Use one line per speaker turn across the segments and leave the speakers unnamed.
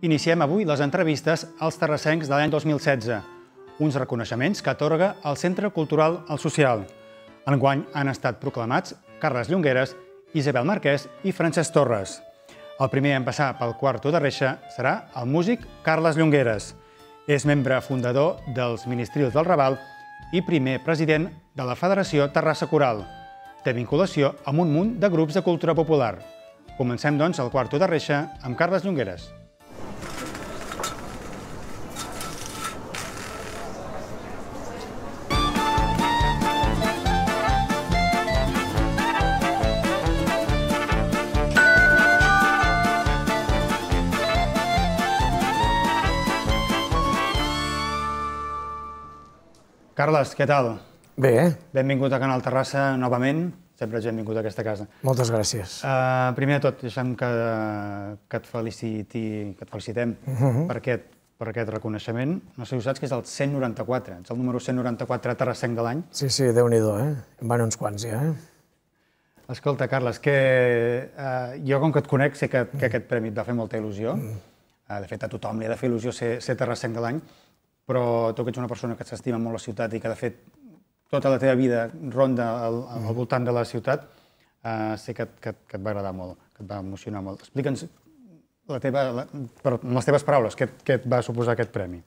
Iniciem avui les entrevistes als terrassencs de l'any 2016, uns reconeixements que atorga el Centre Cultural al Social. Enguany han estat proclamats Carles Llongueres, Isabel Marquès i Francesc Torres. El primer en passar pel quarto de reixa serà el músic Carles Llongueres. És membre fundador dels Ministrils del Raval i primer president de la Federació Terrassa Coral. Té vinculació amb un munt de grups de cultura popular. Comencem, doncs, el quarto de reixa amb Carles Llongueres. Carles, què tal? Bé. Benvingut a Canal Terrassa novament. Sempre ets benvingut a aquesta casa.
Moltes gràcies.
Uh, primer de tot, deixem que, que, et, feliciti, que et felicitem uh mhm. -huh. per, aquest, per aquest reconeixement. No sé si ho saps, que és el 194. Ets el número 194 terrassenc de l'any.
Sí, sí, déu nhi eh? En van uns quants, ja, eh?
Escolta, Carles, que eh, jo com que et conec sé que, que mm. aquest premi et va fer molta il·lusió. Mm. Eh, de fet, a tothom li ha de fer il·lusió ser, ser terrassenc de l'any però tu que ets una persona que s'estima molt la ciutat i que, de fet, tota la teva vida ronda al, al voltant de la ciutat, eh, sé que, que, que et va agradar
molt, que et va emocionar molt.
Explica'ns la teva, per, amb les teves paraules, què, què
et va suposar aquest premi?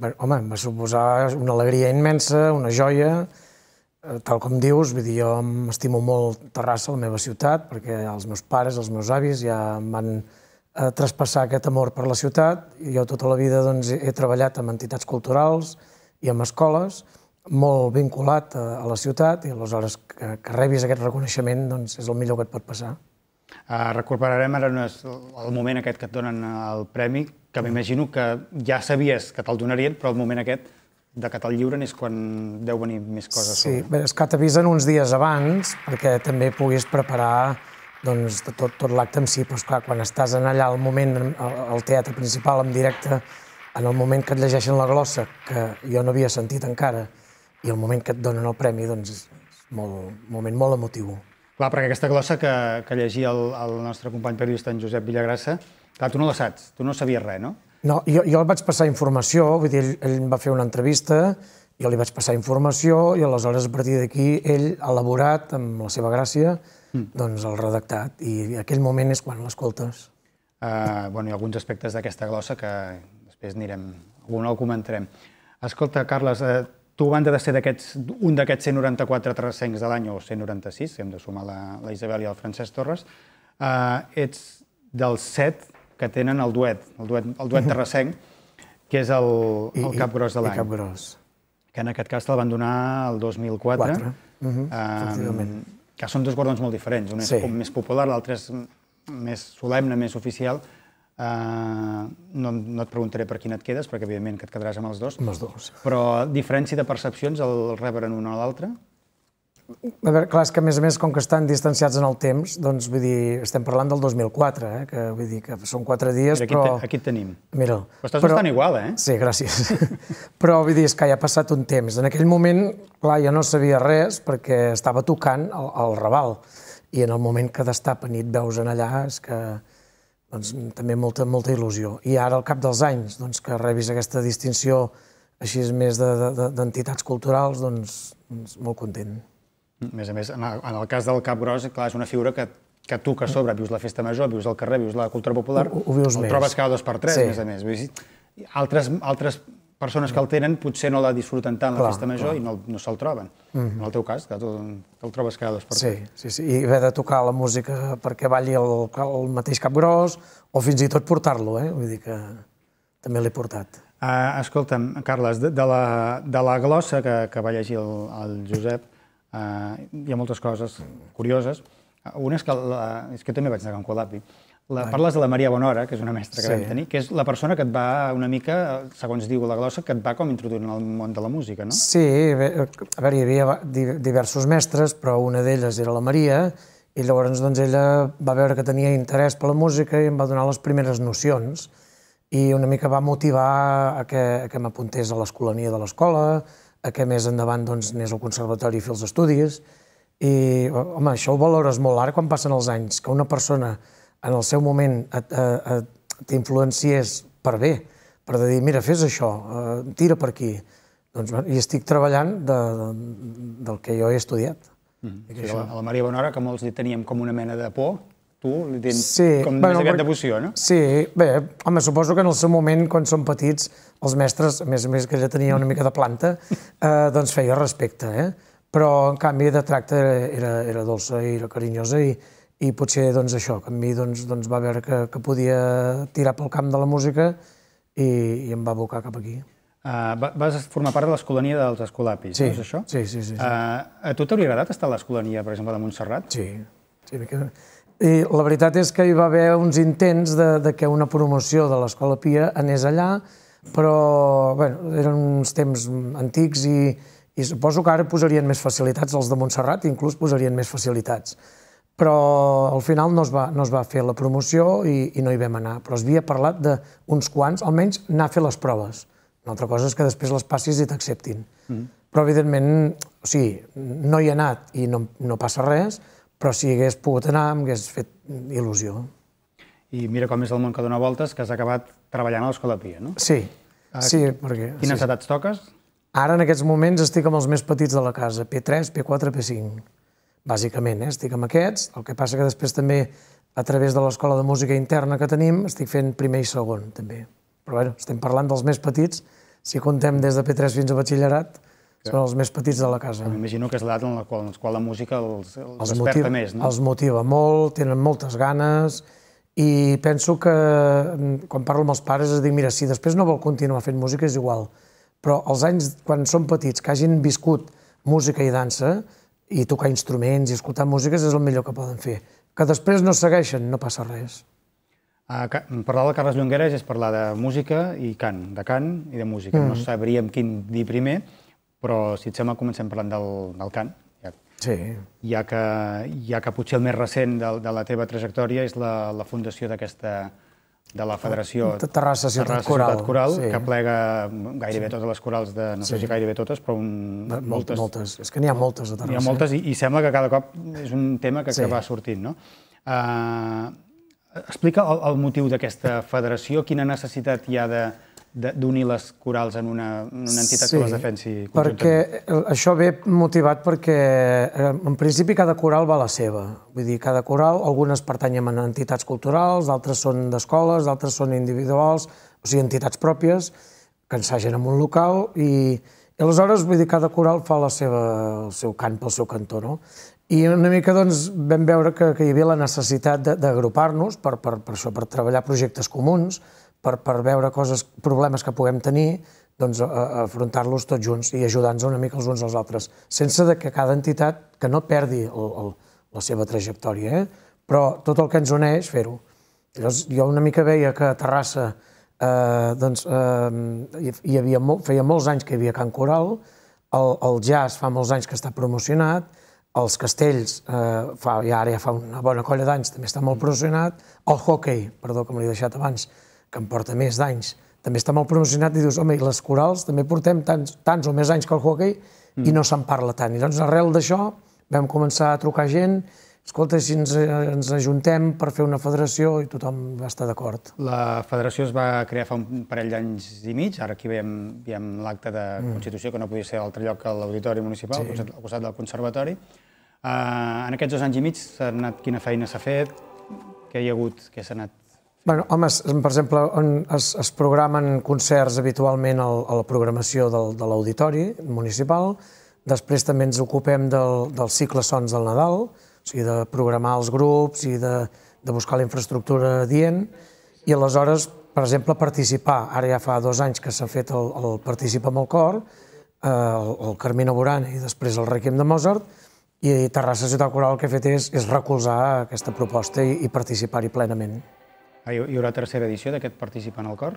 Bé, home, em va suposar una alegria immensa, una joia, eh, tal com dius, vull dir, jo m'estimo molt Terrassa, la meva ciutat, perquè els meus pares, els meus avis ja em van a traspassar aquest amor per la ciutat. Jo tota la vida doncs, he treballat amb entitats culturals i amb escoles, molt vinculat a, a la ciutat, i aleshores que, que rebis aquest reconeixement doncs, és el millor que et pot passar. Uh,
ah, recuperarem ara no el moment aquest que et donen el premi, que m'imagino que ja sabies que te'l donarien, però el moment aquest de que te'l lliuren és quan deu venir més
coses. Sí, sobre. és que t'avisen uns dies abans perquè també puguis preparar doncs, de tot, tot l'acte en si, però esclar, quan estàs en allà al moment, al teatre principal, en directe, en el moment que et llegeixen la glossa, que jo no havia sentit encara, i el moment que et donen el premi, doncs és molt, un moment molt emotiu.
Clar, perquè aquesta glossa que, que llegia el, el nostre company periodista, en Josep Villagrassa, clar, tu no la saps, tu no sabies res, no?
No, jo, jo el vaig passar informació, vull dir, ell, ell em va fer una entrevista, jo li vaig passar informació i aleshores a partir d'aquí ell ha elaborat, amb la seva gràcia, Mm. doncs, el redactat, i aquell moment és quan l'escoltes. Uh, bueno, hi ha alguns aspectes d'aquesta glossa que
després anirem, algun el comentarem. Escolta, Carles, uh, tu banda de ser un d'aquests 194 terrassencs de l'any, o 196, que hem de sumar la, la Isabel i el Francesc Torres, uh, ets dels set que tenen el duet, el duet, el duet mm-hmm. terrassenc, que és el, I, el cap gros de l'any. cap gros. Que en aquest cas te'l van donar el 2004. 4. Uh -huh, um, que són dos guardons molt diferents. Un és sí. com més popular, l'altre és més solemne, més oficial. Uh, no, no et preguntaré per quin et quedes, perquè evidentment que et quedaràs amb els dos. Amb els dos. Però diferència de percepcions, el reben un o l'altre,
a veure, clar, és que a més a més, com que estan distanciats en el temps, doncs vull dir, estem parlant del 2004, eh? que vull dir que són quatre dies, mira, aquí però... Te,
aquí tenim. Mira. Però estàs però... bastant igual, eh?
Sí, gràcies. però vull dir, és que ja ha passat un temps. En aquell moment, clar, jo no sabia res perquè estava tocant el, el Raval. I en el moment que destapa nit veus en allà, és que doncs, també molta, molta il·lusió. I ara, al cap dels anys, doncs, que rebis aquesta distinció així més d'entitats de, de, de culturals, doncs, doncs molt content.
A més a més, en el cas del Cap Gros, clar, és una figura que, que tu que a sobre vius la festa major, vius el carrer, vius la cultura popular, ho, ho vius el més. trobes cada dos per tres, sí. més a més. altres, altres persones que el tenen potser no la disfruten tant clar, la festa major clar. i no, no se'l troben. Mm -hmm. En el teu cas, que tu que el trobes cada dos per tres. Sí, sí, sí, i haver
de tocar la música perquè balli el, el mateix Cap Gros, o fins i tot portar-lo, eh? vull dir que també l'he portat.
Uh, escolta'm, Carles, de, de, la, de la glossa que, que va llegir el, el Josep, Eh, hi ha moltes coses curioses. Eh, una és que, la, és que també vaig negar un Can Colapi. La, parles de la Maria Bonora, que és una mestra que sí. vam tenir, que és la persona que et va una mica, eh, segons diu la glossa, que et va com introduir en el món de la música, no? Sí,
a veure, hi havia diversos mestres, però una d'elles era la Maria, i llavors doncs, ella va veure que tenia interès per la música i em va donar les primeres nocions i una mica va motivar a que, a que m'apuntés a l'escolania de l'escola, a que més endavant doncs, anés al conservatori a fer els estudis. I, home, això ho valores molt ara quan passen els anys, que una persona en el seu moment eh, t'influenciés per bé, per dir, mira, fes això, eh, tira per aquí. Doncs, i estic treballant de, de, del que jo he estudiat. Mm. -hmm. Sí, a
la Maria Bonora, que molts li teníem com una mena de por, tu li tens sí. com bueno, més aviat devoció, no?
Sí, bé, home, suposo que en el seu moment, quan són petits, els mestres, a més a més que ja tenia una mica de planta, eh, doncs feia respecte, eh? Però, en canvi, de tracte era, era dolça i era carinyosa i, i potser doncs, això, que a mi doncs, doncs, va veure que, que podia tirar pel camp de la música i, i em va abocar cap aquí. Uh, vas
formar part de l'escolania dels Escolapis, sí, no és això? Sí, sí, sí. sí. Uh, a tu t'hauria agradat estar a l'escolania, per exemple, de Montserrat? Sí,
sí, perquè i la veritat és que hi va haver uns intents de, de que una promoció de l'Escola Pia anés allà, però bueno, eren uns temps antics i, i suposo que ara posarien més facilitats els de Montserrat, inclús posarien més facilitats. Però al final no es va, no es va fer la promoció i, i no hi vam anar, però es havia parlat d'uns quants, almenys anar a fer les proves. Una altra cosa és que després les passis i t'acceptin. Mm. Però, evidentment, o sigui, no hi he anat i no, no passa res, però si hagués pogut anar em fet il·lusió.
I mira com és el món que dona voltes, que has acabat treballant a l'escola Pia, no? Sí,
ah, sí, perquè... Quines sí. edats toques? Ara, en aquests moments, estic amb els més petits de la casa, P3, P4, P5, bàsicament, eh? estic amb aquests, el que passa que després també a través de l'escola de música interna que tenim, estic fent primer i segon, també. Però bueno, estem parlant dels més petits, si contem des de P3 fins a batxillerat, són els més petits de la casa.
M'imagino que és l'edat en la qual, en la qual la música els, els, els desperta motiva, més, no? Els
motiva molt, tenen moltes ganes i penso que mm, quan parlo amb els pares es dic, mira, si després no vol continuar fent música és igual, però els anys, quan són petits, que hagin viscut música i dansa i tocar instruments i escoltar músiques és el millor que poden fer. Que després no segueixen, no passa res.
Uh, parlar de Carles Llongueres és parlar de música i cant, de cant i de música. Mm. No sabríem quin dir primer, però, si et sembla, comencem parlant del, del cant, ja, sí. ja, que, ja que potser el més recent de, de la teva trajectòria és la, la fundació d'aquesta de la Federació Terrassa, Terrassa Ciutat Coral, Ciutat Coral sí. que plega gairebé sí. totes les corals de... No sé sí. si gairebé totes, però un, moltes. Moltes.
És que n'hi ha moltes a Terrassa. Hi ha moltes
i, eh? i sembla que cada cop és un tema que, sí. que va sortint, no? Uh, explica el, el motiu d'aquesta federació, quina necessitat hi ha de, d'unir les corals en una, en una entitat sí, que les defensi conjuntament? perquè
eh, això ve motivat perquè eh, en principi cada coral va a la seva. Vull dir, cada coral, algunes pertanyen a entitats culturals, d'altres són d'escoles, d'altres són individuals, o sigui, entitats pròpies, que ensagen en un local i, i aleshores, vull dir, cada coral fa la seva, el seu cant pel seu cantó, no? I una mica doncs, vam veure que, que hi havia la necessitat d'agrupar-nos per, per, per això, per treballar projectes comuns, per, per veure coses, problemes que puguem tenir, doncs, afrontar-los tots junts i ajudar-nos una mica els uns als altres, sense de que cada entitat, que no perdi el, el, la seva trajectòria, eh? però tot el que ens uneix, fer-ho. Llavors, jo una mica veia que a Terrassa eh, doncs, eh, hi havia molt, feia molts anys que hi havia Can Coral, el, el jazz fa molts anys que està promocionat, els castells, eh, fa, ja ara ja fa una bona colla d'anys, també està molt promocionat, el hockey, perdó que me l'he deixat abans, que em porta més d'anys, també està molt promocionat i dius, home, i les corals també portem tants, tants o més anys que el hockey mm. i no se'n parla tant. I doncs arrel d'això vam començar a trucar gent, escolta, si ens, ens ajuntem per fer una federació i tothom va estar d'acord.
La federació es va crear fa un parell d'anys i mig, ara aquí veiem, veiem l'acte de mm. Constitució, mm. que no podia ser altre lloc que l'Auditori Municipal, sí. al, costat, al costat del Conservatori. Uh, en aquests dos anys i mig s'ha anat quina feina s'ha fet, què hi ha hagut, què s'ha anat
Bueno, home, per exemple, on es, es programen concerts habitualment al, a la programació del, de l'auditori municipal, després també ens ocupem del, del cicle Sons del Nadal, o sigui, de programar els grups i de, de buscar la infraestructura dient, i aleshores, per exemple, participar. Ara ja fa dos anys que s'ha fet el, el Participa amb el cor, eh, el, el Carmina Borana i després el Requiem de Mozart, i Terrassa Ciutat Coral el que ha fet és, és recolzar aquesta proposta i, i participar-hi plenament.
Ah, hi haurà tercera edició d'aquest participant al cor?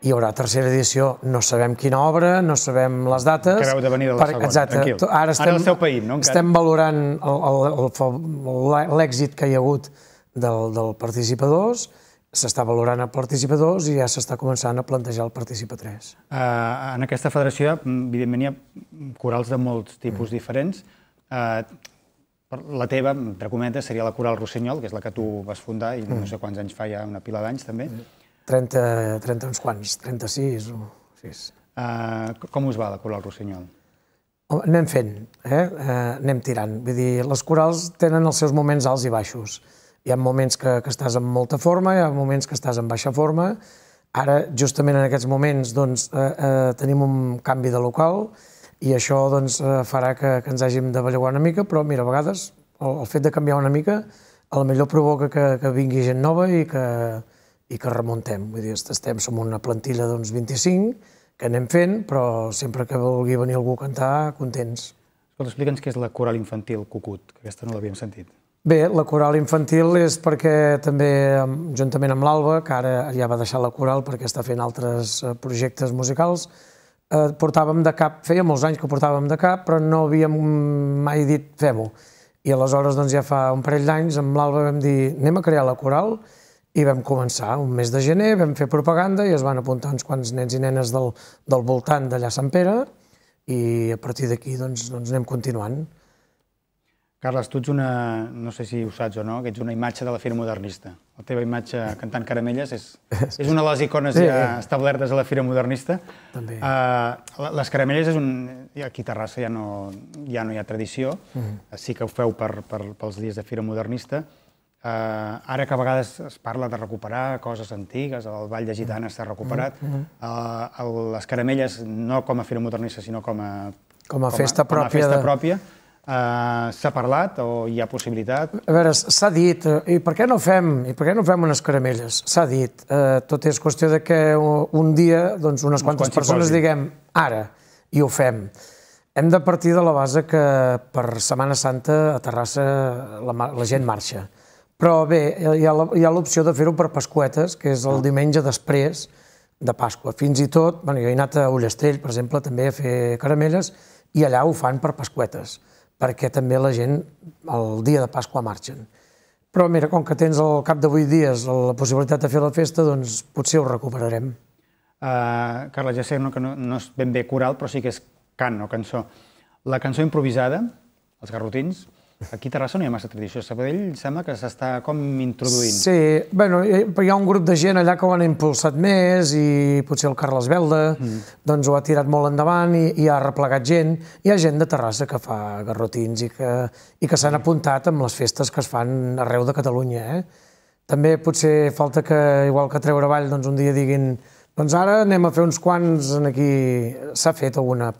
Hi haurà tercera edició, no sabem quina obra, no sabem les dates... Acabeu de venir de la segona, Exacte. tranquil. Ara, estem, Ara el seu païm, no? Encara. Estem valorant l'èxit que hi ha hagut del, del Participadors, s'està valorant el participadors i ja s'està començant a plantejar el Participa 3. Uh,
ah, en aquesta federació, evidentment, hi ha corals de molts tipus mm. diferents. Uh, la teva, entre cometes, seria la Coral Rossinyol, que és la que tu vas fundar i no mm. sé quants anys fa ja, una pila d'anys també.
30, eh, 30 uns quants, 36 o 6. Uh, ah, com us va la Coral Rossinyol? Anem fent, eh? Uh, anem tirant. Vull dir, les corals tenen els seus moments alts i baixos. Hi ha moments que, que estàs en molta forma, hi ha moments que estàs en baixa forma. Ara, justament en aquests moments, doncs, eh, uh, eh, uh, tenim un canvi de local, i això doncs, eh, farà que, que ens hàgim bellugar una mica, però mira, a vegades el, el fet de canviar una mica a la millor provoca que, que vingui gent nova i que, i que remuntem. Vull dir, estem, som una plantilla d'uns 25 que anem fent, però sempre que vulgui venir algú a cantar, contents. explica'ns què és la coral infantil Cucut, que aquesta no l'havíem sentit. Bé, la coral infantil és perquè també, juntament amb l'Alba, que ara ja va deixar la coral perquè està fent altres eh, projectes musicals, eh, portàvem de cap, feia molts anys que ho portàvem de cap, però no havíem mai dit fem-ho. I aleshores, doncs, ja fa un parell d'anys, amb l'Alba vam dir anem a crear la coral i vam començar un mes de gener, vam fer propaganda i es van apuntar uns quants nens i nenes del, del voltant d'allà Sant Pere i a partir d'aquí doncs, doncs anem continuant. Carles, tu ets una, no sé si ho saps o no, que ets una imatge de la Fira
Modernista. La teva imatge cantant caramelles és, és una de les icones sí, ja establertes a la Fira Modernista. També. Uh, les caramelles és un... Aquí a Terrassa ja no, ja no hi ha tradició, uh mhm. -huh. sí que ho feu per, per, pels dies de Fira Modernista. Uh, ara que a vegades es parla de recuperar coses antigues, el Vall de Gitanes mhm. s'ha recuperat, uh -huh. uh, les caramelles no com a Fira Modernista, sinó com a...
Com a, com a festa pròpia. Com a festa de...
pròpia. De Eh, s'ha parlat o hi ha possibilitat?
A veure, s'ha dit, eh, i per què no fem, i per què no fem unes caramelles? S'ha dit, eh, tot és qüestió de que un dia doncs, unes quantes quan persones diguem ara i ho fem. Hem de partir de la base que per Setmana Santa a Terrassa eh, la, la gent marxa. Però bé, hi ha l'opció de fer-ho per Pasquetes, que és el ah. diumenge després de Pasqua. Fins i tot, bueno, jo he anat a Ullastrell, per exemple, també a fer caramelles, i allà ho fan per Pasquetes perquè també la gent el dia de Pasqua marxen. Però mira, com que tens al cap de vuit dies la possibilitat de fer la festa, doncs potser ho recuperarem. Uh,
eh, Carla, ja sé no, que no, no és ben bé coral, però sí que és cant o cançó. La cançó improvisada, els garrotins, Aquí a Terrassa no hi ha massa tradició. de Sabadell sembla que s'està com
introduint. Sí, bueno, hi ha un grup de gent allà que ho han impulsat més i potser el Carles Velda mm. doncs ho ha tirat molt endavant i, i ha replegat gent. Hi ha gent de Terrassa que fa garrotins i que, i que s'han mm. apuntat amb les festes que es fan arreu de Catalunya. Eh? També potser falta que, igual que Treure avall, doncs un dia diguin doncs ara anem a fer uns quants aquí... S'ha fet alguna,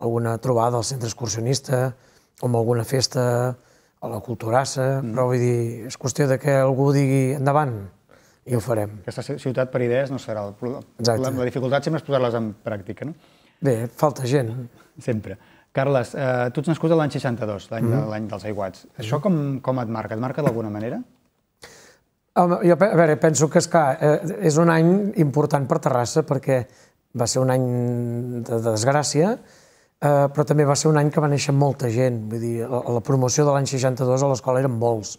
alguna trobada al centre excursionista, o amb alguna festa a la culturassa, mm. però vull dir, és qüestió de que algú digui endavant i ho farem.
Aquesta ciutat per idees no serà... El... problema. La, la dificultat sempre és posar-les en pràctica, no? Bé, falta gent. Sempre. Carles, eh, tu ets nascut l'any 62, l'any mm -hmm. de, dels aiguats. Mm -hmm. Això com, com et marca? Et marca d'alguna manera?
Home, jo, a veure, penso que, és, eh, és un any important per Terrassa perquè va ser un any de, de desgràcia, eh, però també va ser un any que va néixer molta gent. Vull dir, la, la promoció de l'any 62 a l'escola eren molts.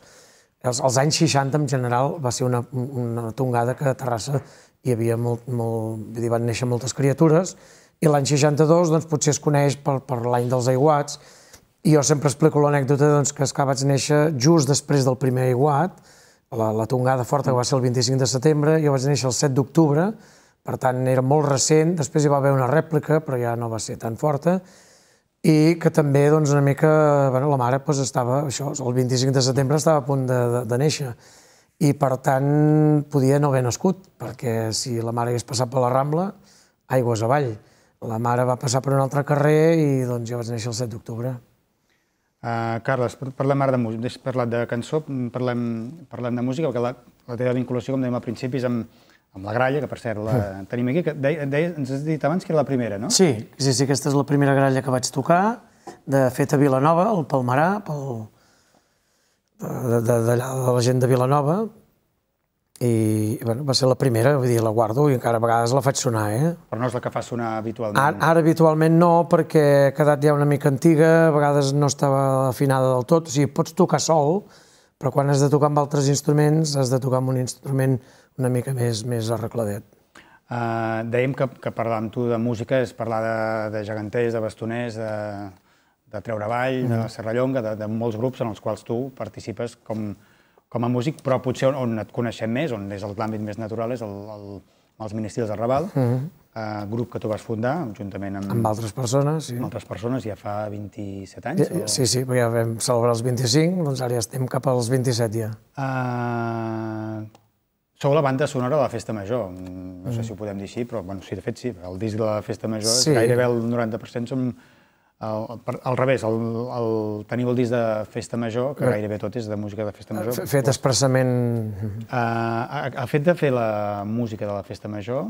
Els, els anys 60 en general va ser una, una tongada que a Terrassa hi havia molt, molt, vull dir, van néixer moltes criatures i l'any 62 doncs, potser es coneix per, per l'any dels aiguats i jo sempre explico l'anècdota doncs, que, que vaig néixer just després del primer aiguat, la, la tongada forta que va ser el 25 de setembre, jo vaig néixer el 7 d'octubre, per tant, era molt recent, després hi va haver una rèplica, però ja no va ser tan forta, i que també doncs, una mica bueno, la mare doncs, estava, això, el 25 de setembre estava a punt de, de, de néixer i per tant podia no haver nascut, perquè si la mare hagués passat per la Rambla, aigües avall. La mare va passar per un altre carrer i doncs, jo vaig néixer el 7 d'octubre.
Uh, Carles, parlem ara de música, deixa parlat de cançó, parlem, parlem de música, perquè la, la teva vinculació, com dèiem al principi, és amb, amb la gralla, que per cert la mm. tenim aquí, que deia, deia, ens has dit abans que era la
primera, no? Sí, sí, sí, aquesta és la primera gralla que vaig tocar, de fet a Vilanova, al Palmarà, pel, de, de, de, de la gent de Vilanova, i bueno, va ser la primera, vull dir, la guardo i encara a vegades la faig sonar, eh? Però no és la que fa sonar habitualment? Ara, ara habitualment no, perquè ha quedat ja una mica antiga, a vegades no estava afinada del tot, o sigui, pots tocar sol, però quan has de tocar amb altres instruments, has de tocar amb un instrument una mica més, més arregladet. Uh, dèiem que,
que parlar amb tu de música és parlar de, de geganters, de bastoners, de, de treure avall, mm. de Serrallonga, de, de molts grups en els quals tu participes com, com a músic, però potser on, on et coneixem més, on és l'àmbit més natural, és el, el, els Ministils de Raval, mm -hmm Eh, grup que tu vas fundar, juntament amb... Amb altres
persones, sí. Amb altres persones, ja fa
27 anys? Eh, o... Sí,
sí, perquè ja vam celebrar els 25, doncs ara ja estem cap als 27 ja. Uh, eh,
sou la banda sonora de la Festa Major. Mm, no sé mm. si ho podem dir així, però bueno, sí, de fet sí, el disc de la Festa Major sí. gairebé el 90% som... El, al revés, el, el, teniu el disc de Festa Major, que gairebé tot és de música de Festa Major. Fet
expressament... Uh,
el fet de fer la música de la Festa Major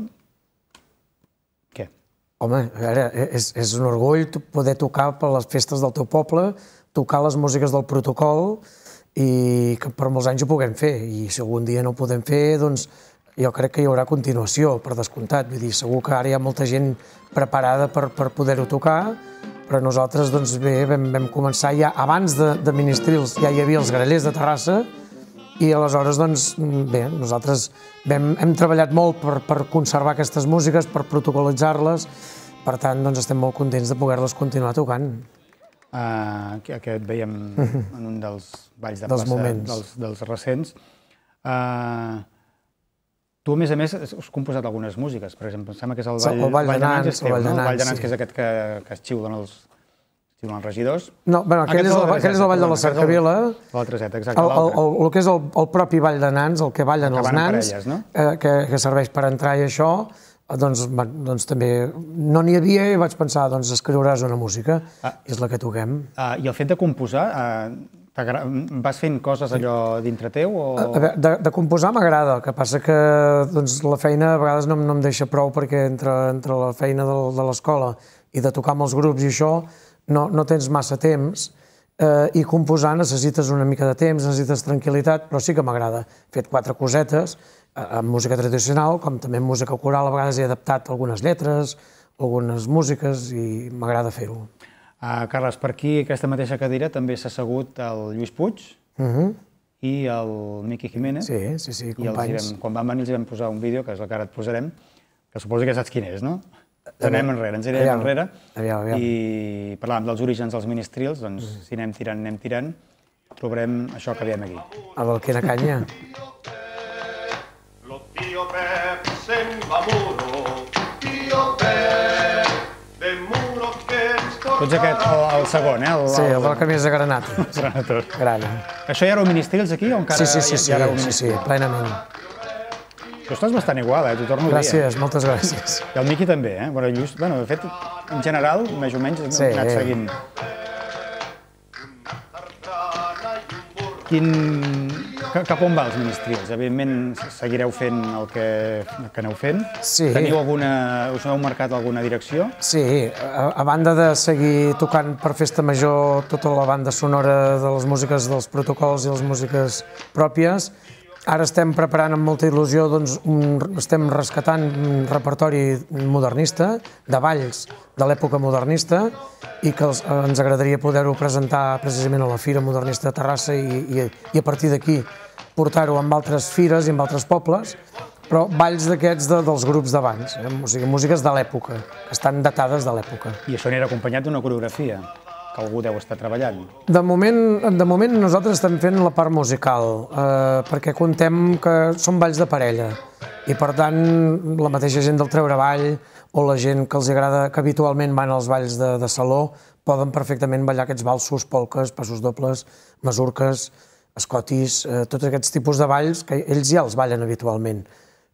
Home, ara, veure, eh, és, és un orgull poder tocar per les festes del teu poble, tocar les músiques del protocol i que per molts anys ho puguem fer. I si algun dia no ho podem fer, doncs jo crec que hi haurà continuació, per descomptat. Vull dir, segur que ara hi ha molta gent preparada per, per poder-ho tocar, però nosaltres, doncs bé, vam, vam començar ja abans de, de Ministrils, ja hi havia els grallers de Terrassa, i aleshores, doncs, bé, nosaltres hem, hem treballat molt per, per conservar aquestes músiques, per protocolitzar-les, per tant, doncs, estem molt contents de poder-les continuar tocant. Uh,
aquest veiem en un dels balls de dels plaça moments. dels, dels recents. Uh, tu, a més a més, has composat algunes músiques, per exemple, em sembla que és el ball, el ball, ball de Nans, el ball de Nans, el ball de Nans sí. que és aquest que, que es xiulen els, si els regidors... No, bueno, aquest, és, el, aquest és el Vall de la Cercavila. L'altre set, exacte. El, el, el,
el, que és el, el propi Vall de Nans, el que ballen el que els nans, parelles, no? eh, que, que serveix per entrar i això, eh, doncs, doncs també no n'hi havia i vaig pensar, doncs escriuràs una música, ah, és la que toquem.
Ah, I el fet de composar, eh, vas fent coses allò dintre teu? O... A, a veure,
de, de composar m'agrada, que passa que doncs, la feina a vegades no, no em deixa prou perquè entre, entre la feina de, de l'escola i de tocar amb els grups i això, no, no tens massa temps eh, i composar necessites una mica de temps, necessites tranquil·litat, però sí que m'agrada. He fet quatre cosetes, eh, amb música tradicional, com també amb música coral, a vegades he adaptat algunes lletres, algunes músiques i m'agrada fer-ho. Uh, Carles, per aquí, aquesta
mateixa cadira, també s'ha assegut el Lluís Puig uh mhm. -huh. i el Miqui Jiménez.
Sí, sí, sí, companys. I els vam,
quan van venir els vam posar un vídeo, que és el que ara et posarem, que suposo que saps quin és, no?
anem enrere, ens anirem aviam, enrere. Aviam, aviam.
I parlàvem dels orígens dels ministrils, doncs mm. si anem tirant, anem tirant, trobarem això que veiem aquí.
A del que era canya.
Lo tío Pep se'n va muro, tío Pep, de muro que ens tocarà. Tots aquest, el, el segon, eh? El, sí, el, el del que més de granat. Granator. Això ja un ministrils aquí o encara... Sí, sí, sí, sí, ja, ja sí, sí, plenament. Tu estàs bastant igual, eh? T'ho torno a dir. Eh? Gràcies, moltes gràcies. I el Miqui també, eh? Bueno, Lluís, bueno, de fet, en general, més o menys, sí, hem anat seguint. Quin... Cap on va els ministrils? Evidentment, seguireu fent el que, que aneu fent. Sí. Teniu alguna... Us heu marcat alguna direcció?
Sí. A, a banda de seguir tocant per Festa Major tota la banda sonora de les músiques dels protocols i les músiques pròpies, Ara estem preparant amb molta il·lusió, doncs, un, estem rescatant un repertori modernista, de balls de l'època modernista, i que els, eh, ens agradaria poder-ho presentar precisament a la Fira Modernista de Terrassa i, i, i a partir d'aquí portar-ho amb altres fires i amb altres pobles, però balls d'aquests de, dels grups d'abans, eh? o sigui, músiques de l'època, que estan datades de l'època. I això anirà acompanyat d'una coreografia algú deu estar treballant. De moment, de moment nosaltres estem fent la part musical, eh, perquè contem que són balls de parella i per tant la mateixa gent del treure ball o la gent que els agrada, que habitualment van als balls de, de saló, poden perfectament ballar aquests balsos, polques, passos dobles, mesurques, escotis, eh, tots aquests tipus de balls que ells ja els ballen habitualment.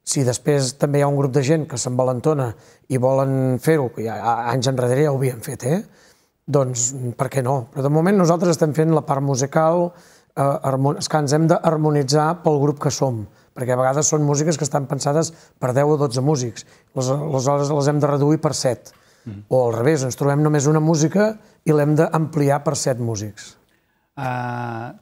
Si després també hi ha un grup de gent que s'envalentona i volen fer-ho, que ja anys enrere ja ho havien fet, eh? Doncs per què no? Però de moment nosaltres estem fent la part musical, eh, és que ens hem d'harmonitzar pel grup que som, perquè a vegades són músiques que estan pensades per 10 o 12 músics, les, aleshores les hem de reduir per 7. Mm. Mm-hmm. O al revés, ens trobem només una música i l'hem d'ampliar per 7 músics.
Uh,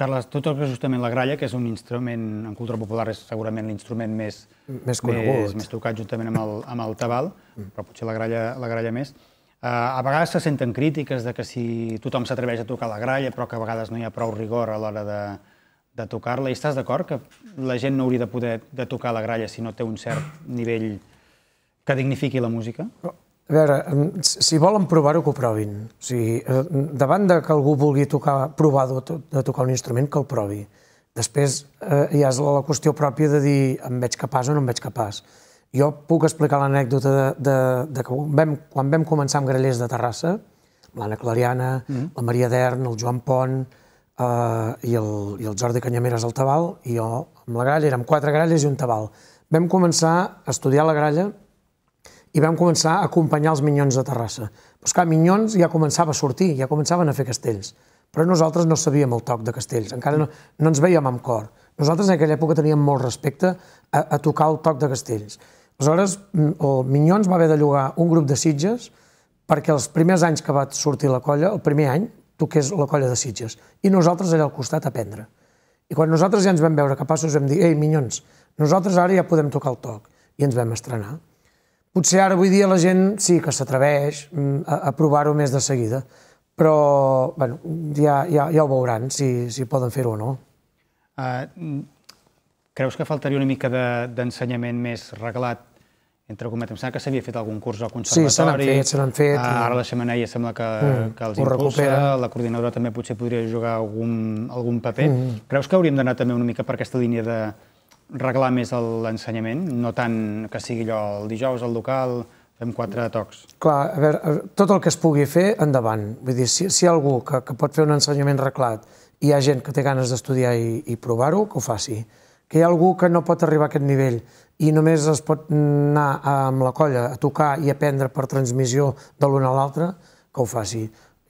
Carles, tu toques justament la gralla, que és un instrument, en cultura popular és segurament l'instrument més, més, conegut. més, més tocat juntament amb el, amb el tabal, mm. però potser la gralla, la gralla més. Eh, a vegades se senten crítiques de que si tothom s'atreveix a tocar la gralla, però que a vegades no hi ha prou rigor a l'hora de, de tocar-la. I estàs d'acord que la gent no hauria de poder de tocar la gralla si no té un cert nivell que dignifiqui la música? Oh,
a veure, si volen provar-ho, que ho provin. O sigui, eh, davant de que algú vulgui tocar, provar de, de tocar un instrument, que el provi. Després eh, hi ha la qüestió pròpia de dir em veig capaç o no em veig capaç. Jo puc explicar l'anècdota de, de, de que vam, quan vam començar amb Grallers de Terrassa, l'Anna Clariana, mm. la Maria Dern, el Joan Pont eh, i, el, i el Jordi Canyameres al Tabal, i jo amb la gralla, érem quatre gralles i un Tabal. Vam començar a estudiar la gralla i vam començar a acompanyar els minyons de Terrassa. Però, esclar, minyons ja començava a sortir, ja començaven a fer castells. Però nosaltres no sabíem el toc de castells, encara no, no ens veiem amb cor. Nosaltres en aquella època teníem molt respecte a, a tocar el toc de castells. Aleshores, el Minyons va haver de llogar un grup de Sitges perquè els primers anys que va sortir la colla, el primer any, toqués la colla de Sitges. I nosaltres allà al costat a prendre. I quan nosaltres ja ens vam veure capaços, vam dir, ei, Minyons, nosaltres ara ja podem tocar el toc. I ens vam estrenar. Potser ara avui dia la gent sí que s'atreveix a, a provar-ho més de seguida, però bueno, ja, ja, ja ho veuran si, si poden fer-ho o no. Uh,
Creus que faltaria una mica d'ensenyament de, més reglat entre cometes, em sembla que s'havia fet algun curs al conservatori. Sí, se n'han fet, se n'han fet. Ah, ara i... la Xemeneia sembla que, mm, que els impulsa, recupera. la coordinadora també potser podria jugar algun, algun paper. Mm. Creus que hauríem d'anar també una mica per aquesta línia de reglar més l'ensenyament, no tant que sigui allò el dijous, al local,
fem quatre tocs? Clar, a veure, tot el que es pugui fer, endavant. Vull dir, si, si hi ha algú que, que pot fer un ensenyament reglat i hi ha gent que té ganes d'estudiar i, i provar-ho, que ho faci que hi ha algú que no pot arribar a aquest nivell i només es pot anar amb la colla a tocar i aprendre per transmissió de l'un a l'altre, que ho faci.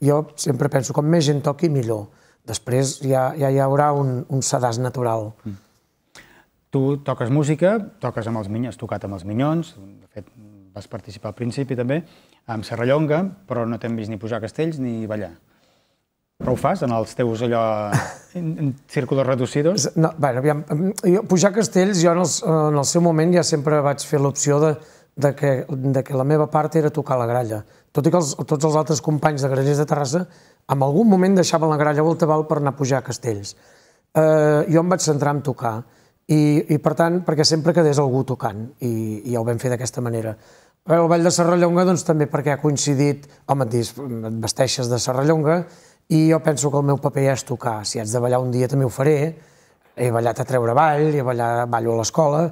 Jo sempre penso, com més gent toqui, millor. Després ja, ja hi haurà un, un sedàs natural. Mm. Tu toques música, toques amb els minyons, has tocat amb els minyons, de fet vas
participar al principi també, amb Serrallonga, però no t'hem vist ni pujar castells ni ballar. Però ho fas en els teus allò en círculos reducidos?
No, bueno, aviam, jo, pujar castells, jo en, els, en el seu moment ja sempre vaig fer l'opció de, de, que, de que la meva part era tocar la gralla. Tot i que els, tots els altres companys de Grallers de Terrassa en algun moment deixaven la gralla voltaval per anar a pujar a castells. Eh, jo em vaig centrar en tocar i, i per tant, perquè sempre quedés algú tocant i, i ja ho vam fer d'aquesta manera. El Vall de Serrallonga, doncs, també perquè ha coincidit, home, et, dius, et vesteixes de Serrallonga, i jo penso que el meu paper és tocar. Si haig de ballar un dia també ho faré. He ballat a treure ball, he ballat, ballo a l'escola.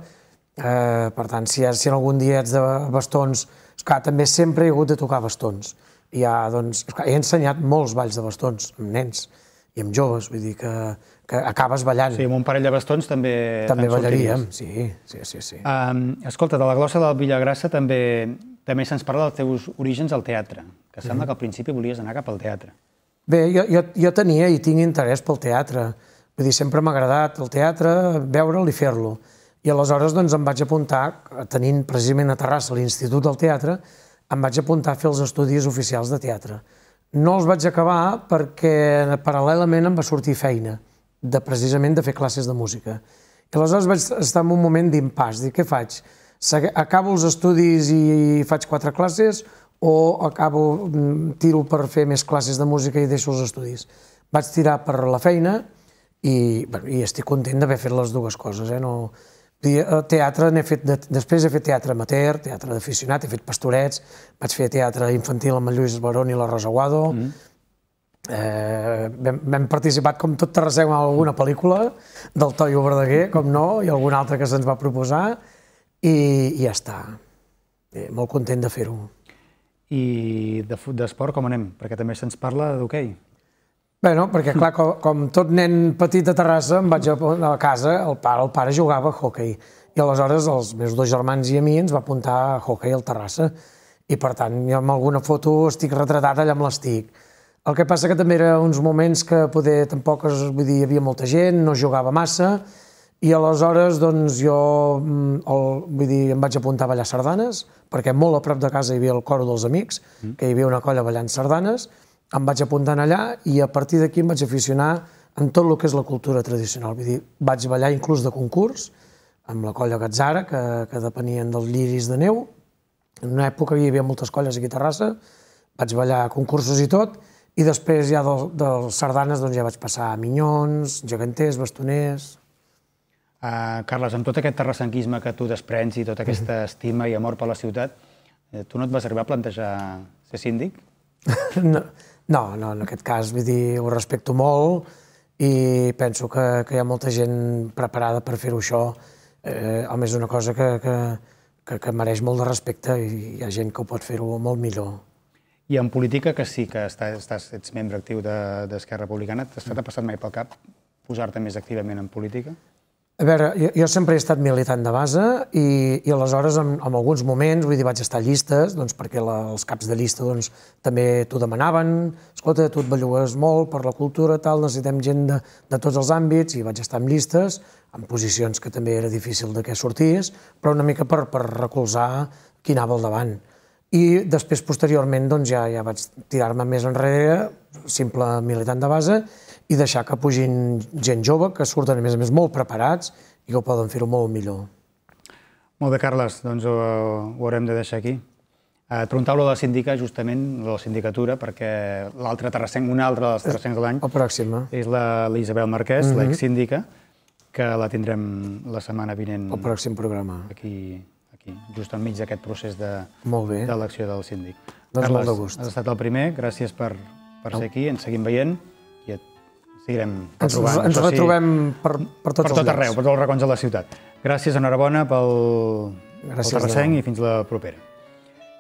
Eh, per tant, si, si en algun dia ets de bastons... Esclar, també sempre he hagut de tocar bastons. I ha, doncs, esclar, he ensenyat molts balls de bastons amb nens i amb joves, vull dir que, que acabes ballant. Sí, amb un parell de bastons també
També ballaríem,
sortiries. sí, sí, sí. sí.
Um, escolta, de la glossa del Villagrassa també també se'ns parla dels teus orígens al teatre, que sembla mm -hmm. que al principi volies anar cap al teatre.
Bé, jo, jo, jo tenia i tinc interès pel teatre. Vull dir, sempre m'ha agradat el teatre, veure'l i fer-lo. I aleshores doncs, em vaig apuntar, tenint precisament a Terrassa l'Institut del Teatre, em vaig apuntar a fer els estudis oficials de teatre. No els vaig acabar perquè paral·lelament em va sortir feina, de, precisament de fer classes de música. I aleshores vaig estar en un moment d'impàs, dir, què faig? Acabo els estudis i faig quatre classes o acabo, mm, tiro per fer més classes de música i deixo els estudis. Vaig tirar per la feina i, bueno, i estic content d'haver fet les dues coses. Eh? No, eh, teatre n'he fet, de, després he fet teatre amateur, teatre d'aficionat, he fet pastorets, vaig fer teatre infantil amb el Lluís Barón i la Rosa Guado, mm. Eh, vam, vam participat com tot Terrasseu en alguna pel·lícula del Toyo Verdaguer, com no, i alguna altra que se'ns va proposar, i, i ja està. Eh, molt content de fer-ho. I d'esport com anem? Perquè també se'ns parla d'hoquei. Bé, bueno, perquè clar, com, com tot nen petit de Terrassa, em vaig a, a casa, el pare, el pare jugava a hockey. I aleshores els meus dos germans i a mi ens va apuntar a hockey al Terrassa. I per tant, jo amb alguna foto estic retratat allà amb l'estic. El que passa que també era uns moments que poder tampoc, vull dir, hi havia molta gent, no jugava massa, i aleshores, doncs, jo mm, el, vull dir, em vaig apuntar a ballar sardanes, perquè molt a prop de casa hi havia el coro dels amics, mm. que hi havia una colla ballant sardanes, em vaig apuntar allà i a partir d'aquí em vaig aficionar en tot el que és la cultura tradicional. Vull dir, vaig ballar inclús de concurs, amb la colla Gatzara, que, que depenien dels lliris de neu. En una època hi havia moltes colles aquí a Terrassa, vaig ballar concursos i tot, i després ja dels de sardanes doncs, ja vaig passar a minyons, geganters, bastoners,
Uh, Carles, amb tot aquest terrassanquisme que tu desprens i tota aquesta mhm. estima i amor per la ciutat, eh, tu no et vas arribar a plantejar ser síndic?
No, no, no en aquest cas vull dir, ho respecto molt i penso que, que hi ha molta gent preparada per fer-ho això. Eh, home, més, una cosa que, que, que, que mereix molt de respecte i hi ha gent que ho pot fer-ho molt millor. I en política, que sí que estàs, estàs, ets membre actiu
d'Esquerra de, Republicana, t'ha mm. passat mai pel cap posar-te més activament en política?
A veure, jo, jo sempre he estat militant de base i, i aleshores en, en alguns moments vull dir, vaig estar a llistes doncs, perquè la, els caps de llista doncs, també t'ho demanaven. Escolta, tu et bellugues molt per la cultura, tal, necessitem gent de, de tots els àmbits i vaig estar en llistes, en posicions que també era difícil de què sortís, però una mica per, per recolzar qui anava al davant. I després, posteriorment, doncs, ja, ja vaig tirar-me més enrere, simple militant de base, i deixar que pugin gent jove, que surten, a més a més, molt preparats i que poden fer-ho molt millor. Molt bé, Carles, doncs ho,
ho haurem de deixar aquí. Et eh, preguntava de la síndica, justament, de la sindicatura, perquè l'altra terrassenc, una altra dels terrassencs de l'any... El pròxim, És l'Isabel Marquès, mm -hmm. l'ex-síndica, que la tindrem la setmana vinent... El pròxim programa. Aquí, aquí just enmig d'aquest procés d'elecció de, del síndic. Doncs Carles, molt de gust. has estat el primer, gràcies per, per no. ser aquí, ens seguim veient seguirem trobant. Ens, ens retrobem
sí, per, per tots per tot els arreu, per tots els
racons de la ciutat. Gràcies, enhorabona pel, Gràcies, pel Terrassenc i fins la propera.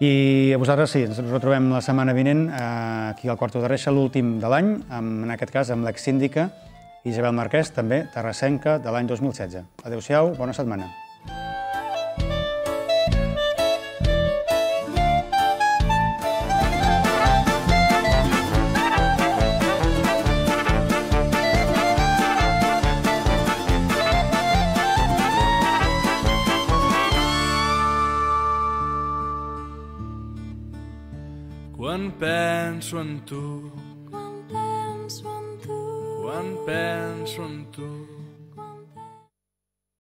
I a vosaltres sí, ens retrobem la setmana vinent eh, aquí al Quarto de Reixa, l'últim de l'any, en aquest cas amb l'exsíndica Isabel Marquès, també terrassenca de l'any 2016. Adéu-siau, bona setmana.
penso en tu quan penso en tu quan penso en tu